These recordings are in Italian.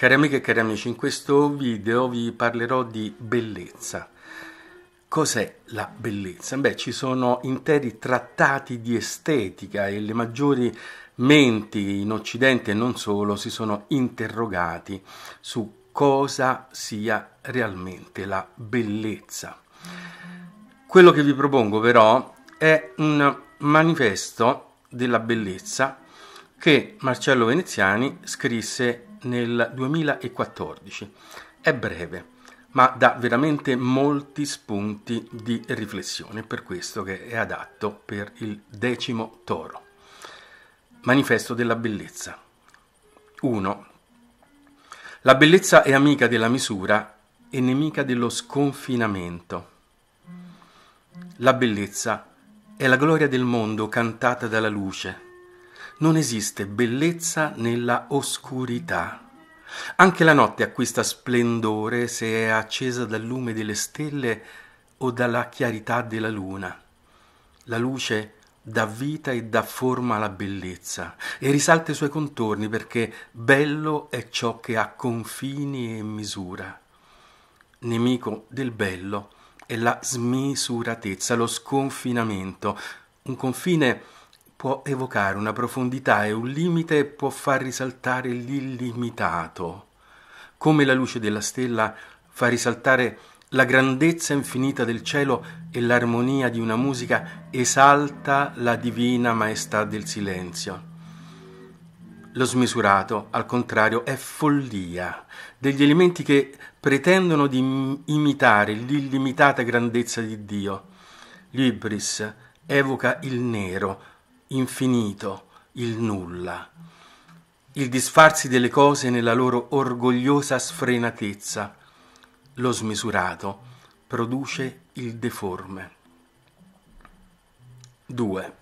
Cari amiche e cari amici, in questo video vi parlerò di bellezza. Cos'è la bellezza? Beh, ci sono interi trattati di estetica e le maggiori menti in Occidente e non solo si sono interrogati su cosa sia realmente la bellezza. Quello che vi propongo però è un manifesto della bellezza che Marcello Veneziani scrisse nel 2014. È breve, ma dà veramente molti spunti di riflessione, per questo che è adatto per il decimo toro. Manifesto della bellezza. 1. La bellezza è amica della misura e nemica dello sconfinamento. La bellezza è la gloria del mondo cantata dalla luce non esiste bellezza nella oscurità. Anche la notte acquista splendore se è accesa dal lume delle stelle o dalla chiarità della luna. La luce dà vita e dà forma alla bellezza e risalta i suoi contorni perché bello è ciò che ha confini e misura. Nemico del bello è la smisuratezza, lo sconfinamento, un confine può evocare una profondità e un limite e può far risaltare l'illimitato, come la luce della stella fa risaltare la grandezza infinita del cielo e l'armonia di una musica esalta la divina maestà del silenzio. Lo smisurato, al contrario, è follia, degli elementi che pretendono di imitare l'illimitata grandezza di Dio. Libris evoca il nero, infinito, il nulla, il disfarsi delle cose nella loro orgogliosa sfrenatezza, lo smisurato, produce il deforme. 2.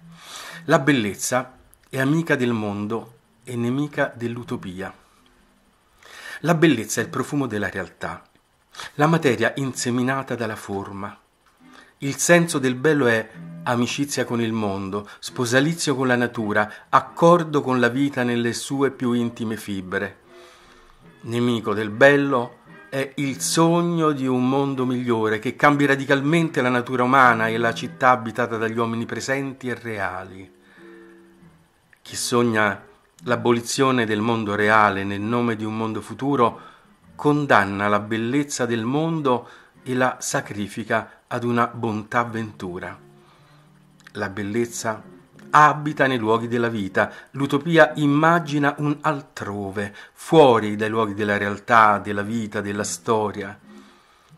La bellezza è amica del mondo e nemica dell'utopia. La bellezza è il profumo della realtà, la materia inseminata dalla forma. Il senso del bello è amicizia con il mondo, sposalizio con la natura, accordo con la vita nelle sue più intime fibre. Nemico del bello è il sogno di un mondo migliore che cambi radicalmente la natura umana e la città abitata dagli uomini presenti e reali. Chi sogna l'abolizione del mondo reale nel nome di un mondo futuro condanna la bellezza del mondo e la sacrifica ad una bontà ventura. La bellezza abita nei luoghi della vita, l'utopia immagina un altrove, fuori dai luoghi della realtà, della vita, della storia.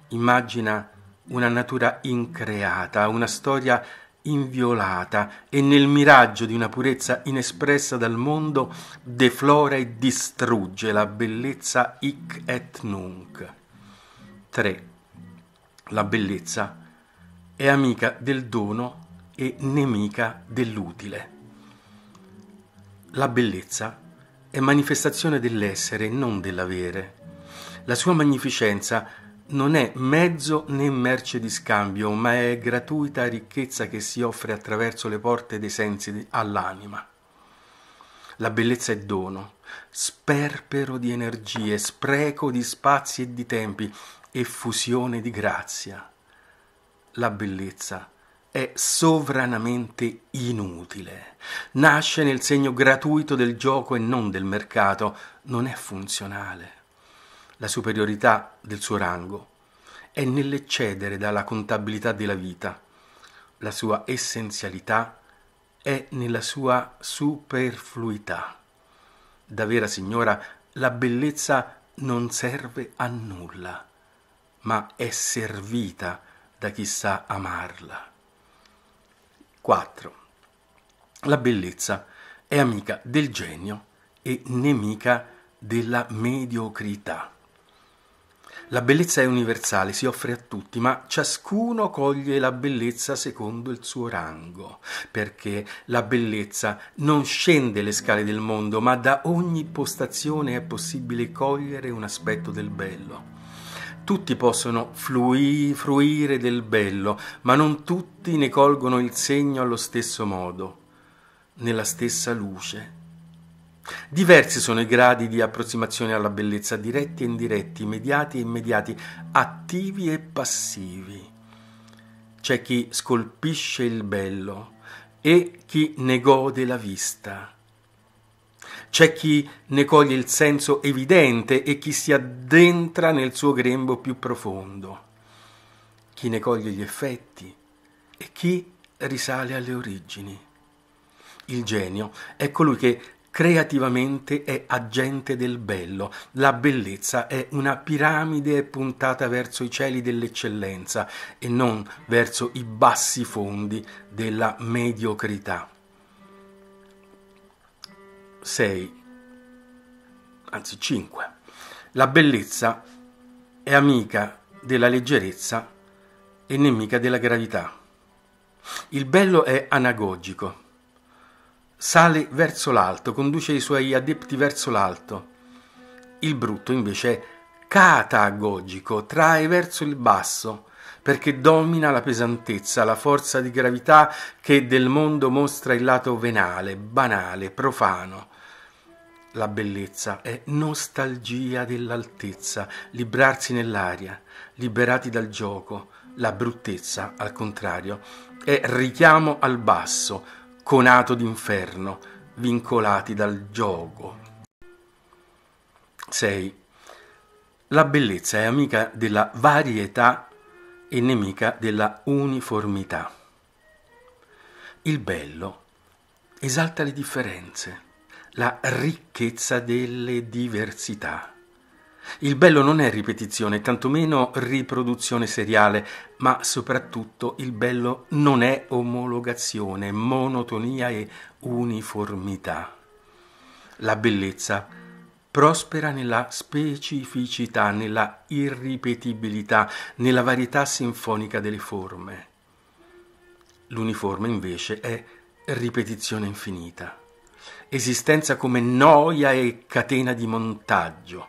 Immagina una natura increata, una storia inviolata e nel miraggio di una purezza inespressa dal mondo deflora e distrugge la bellezza hic et nunc. 3. La bellezza è amica del dono e nemica dell'utile. La bellezza è manifestazione dell'essere e non dell'avere. La sua magnificenza non è mezzo né merce di scambio, ma è gratuita ricchezza che si offre attraverso le porte dei sensi all'anima. La bellezza è dono, sperpero di energie, spreco di spazi e di tempi, effusione di grazia. La bellezza è è sovranamente inutile. Nasce nel segno gratuito del gioco e non del mercato, non è funzionale. La superiorità del suo rango è nell'eccedere dalla contabilità della vita. La sua essenzialità è nella sua superfluità. Da vera signora, la bellezza non serve a nulla, ma è servita da chi sa amarla. 4. La bellezza è amica del genio e nemica della mediocrità. La bellezza è universale, si offre a tutti, ma ciascuno coglie la bellezza secondo il suo rango, perché la bellezza non scende le scale del mondo, ma da ogni postazione è possibile cogliere un aspetto del bello. Tutti possono flui, fruire del bello, ma non tutti ne colgono il segno allo stesso modo, nella stessa luce. Diversi sono i gradi di approssimazione alla bellezza, diretti e indiretti, immediati e immediati, attivi e passivi. C'è chi scolpisce il bello e chi ne gode la vista c'è chi ne coglie il senso evidente e chi si addentra nel suo grembo più profondo, chi ne coglie gli effetti e chi risale alle origini. Il genio è colui ecco che creativamente è agente del bello, la bellezza è una piramide puntata verso i cieli dell'eccellenza e non verso i bassi fondi della mediocrità. 6, anzi 5. La bellezza è amica della leggerezza e nemica della gravità. Il bello è anagogico, sale verso l'alto, conduce i suoi adepti verso l'alto. Il brutto invece è catagogico, trae verso il basso, perché domina la pesantezza, la forza di gravità che del mondo mostra il lato venale, banale, profano. La bellezza è nostalgia dell'altezza, librarsi nell'aria, liberati dal gioco. La bruttezza, al contrario, è richiamo al basso, conato d'inferno, vincolati dal gioco. 6. La bellezza è amica della varietà e nemica della uniformità. Il bello esalta le differenze la ricchezza delle diversità. Il bello non è ripetizione, tantomeno riproduzione seriale, ma soprattutto il bello non è omologazione, monotonia e uniformità. La bellezza prospera nella specificità, nella irripetibilità, nella varietà sinfonica delle forme. L'uniforme invece è ripetizione infinita esistenza come noia e catena di montaggio,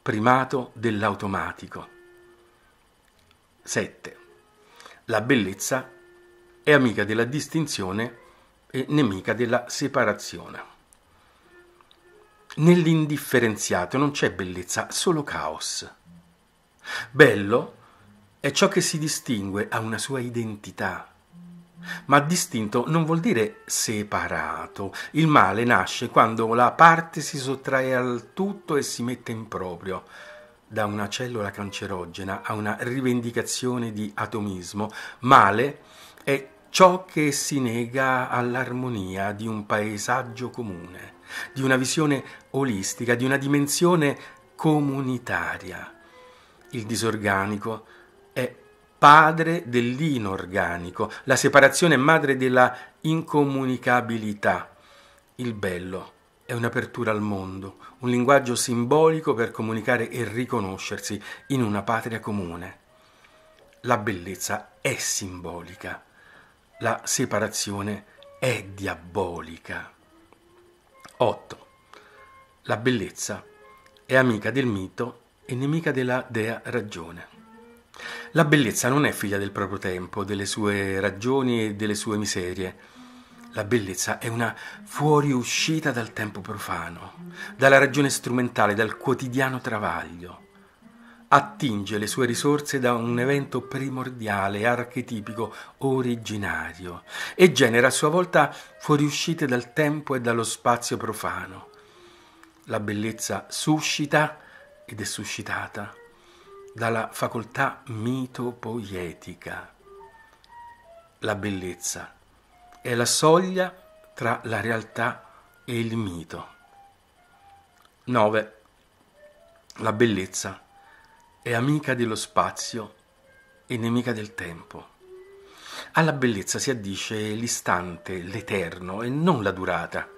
primato dell'automatico. 7. La bellezza è amica della distinzione e nemica della separazione. Nell'indifferenziato non c'è bellezza, solo caos. Bello è ciò che si distingue, a una sua identità, ma distinto non vuol dire separato. Il male nasce quando la parte si sottrae al tutto e si mette in proprio. Da una cellula cancerogena a una rivendicazione di atomismo, male è ciò che si nega all'armonia di un paesaggio comune, di una visione olistica, di una dimensione comunitaria. Il disorganico è padre dell'inorganico, la separazione madre della incomunicabilità. Il bello è un'apertura al mondo, un linguaggio simbolico per comunicare e riconoscersi in una patria comune. La bellezza è simbolica, la separazione è diabolica. 8. La bellezza è amica del mito e nemica della dea ragione. La bellezza non è figlia del proprio tempo, delle sue ragioni e delle sue miserie. La bellezza è una fuoriuscita dal tempo profano, dalla ragione strumentale, dal quotidiano travaglio. Attinge le sue risorse da un evento primordiale, archetipico, originario e genera a sua volta fuoriuscite dal tempo e dallo spazio profano. La bellezza suscita ed è suscitata dalla facoltà mitopoietica. La bellezza è la soglia tra la realtà e il mito. 9. La bellezza è amica dello spazio e nemica del tempo. Alla bellezza si addisce l'istante, l'eterno e non la durata.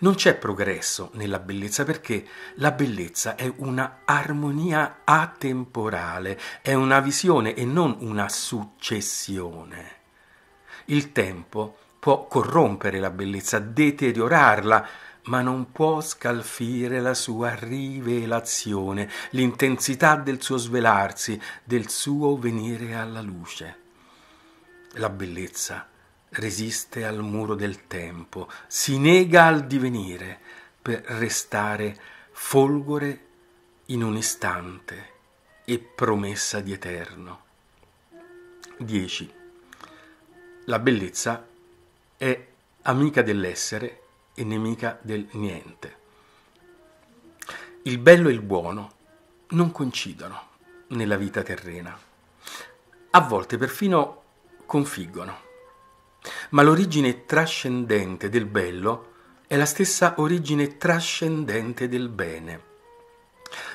Non c'è progresso nella bellezza perché la bellezza è una armonia atemporale, è una visione e non una successione. Il tempo può corrompere la bellezza, deteriorarla, ma non può scalfire la sua rivelazione, l'intensità del suo svelarsi, del suo venire alla luce. La bellezza resiste al muro del tempo, si nega al divenire per restare folgore in un istante e promessa di eterno. 10. La bellezza è amica dell'essere e nemica del niente. Il bello e il buono non coincidono nella vita terrena, a volte perfino configgono ma l'origine trascendente del bello è la stessa origine trascendente del bene.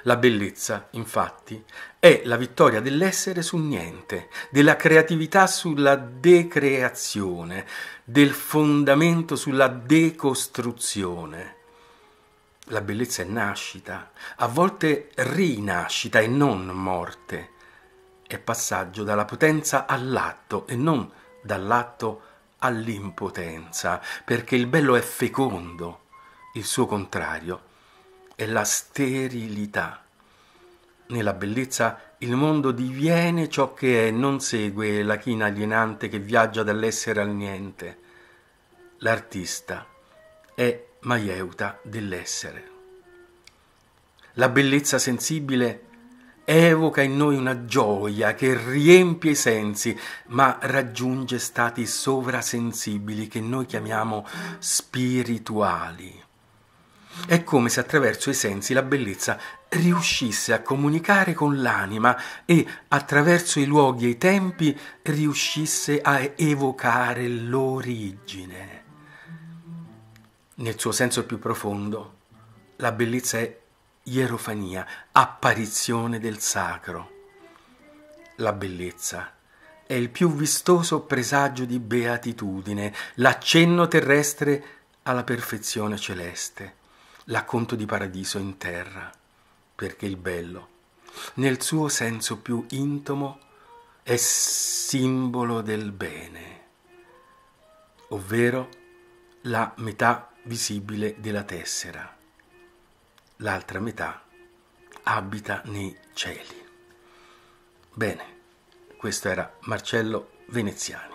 La bellezza, infatti, è la vittoria dell'essere sul niente, della creatività sulla decreazione, del fondamento sulla decostruzione. La bellezza è nascita, a volte rinascita e non morte. È passaggio dalla potenza all'atto e non dall'atto all'impotenza, perché il bello è fecondo, il suo contrario è la sterilità. Nella bellezza il mondo diviene ciò che è, non segue la china alienante che viaggia dall'essere al niente. L'artista è maieuta dell'essere. La bellezza sensibile evoca in noi una gioia che riempie i sensi, ma raggiunge stati sovrasensibili che noi chiamiamo spirituali. È come se attraverso i sensi la bellezza riuscisse a comunicare con l'anima e attraverso i luoghi e i tempi riuscisse a evocare l'origine. Nel suo senso più profondo, la bellezza è Ierofania, apparizione del sacro. La bellezza è il più vistoso presagio di beatitudine, l'accenno terrestre alla perfezione celeste, l'acconto di paradiso in terra, perché il bello, nel suo senso più intomo, è simbolo del bene, ovvero la metà visibile della tessera l'altra metà abita nei cieli. Bene, questo era Marcello Veneziani.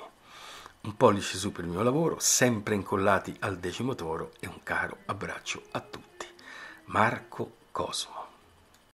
Un pollice su per il mio lavoro, sempre incollati al decimo toro e un caro abbraccio a tutti. Marco Cosmo.